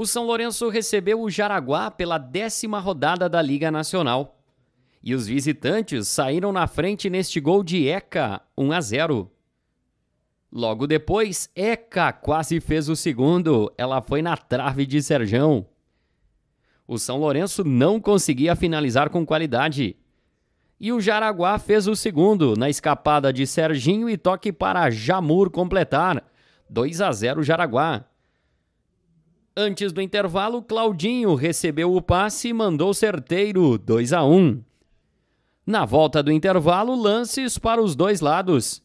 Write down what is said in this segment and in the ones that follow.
o São Lourenço recebeu o Jaraguá pela décima rodada da Liga Nacional. E os visitantes saíram na frente neste gol de Eca, 1 a 0. Logo depois, Eca quase fez o segundo. Ela foi na trave de Serjão. O São Lourenço não conseguia finalizar com qualidade. E o Jaraguá fez o segundo na escapada de Serginho e toque para Jamur completar. 2 a 0 Jaraguá. Antes do intervalo, Claudinho recebeu o passe e mandou certeiro 2 a 1. Na volta do intervalo, lances para os dois lados.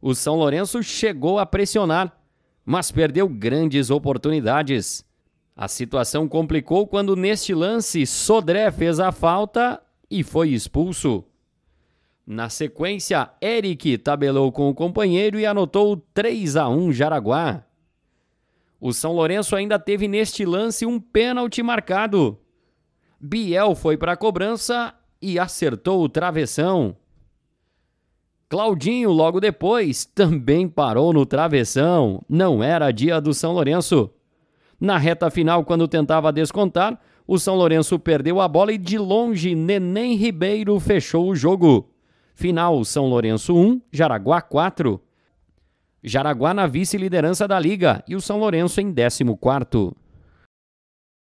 O São Lourenço chegou a pressionar, mas perdeu grandes oportunidades. A situação complicou quando neste lance Sodré fez a falta e foi expulso. Na sequência, Eric tabelou com o companheiro e anotou 3 a 1 Jaraguá. O São Lourenço ainda teve neste lance um pênalti marcado. Biel foi para a cobrança e acertou o travessão. Claudinho, logo depois, também parou no travessão. Não era dia do São Lourenço. Na reta final, quando tentava descontar, o São Lourenço perdeu a bola e de longe Neném Ribeiro fechou o jogo. Final São Lourenço 1, Jaraguá 4. Jaraguá na vice-liderança da Liga e o São Lourenço em 14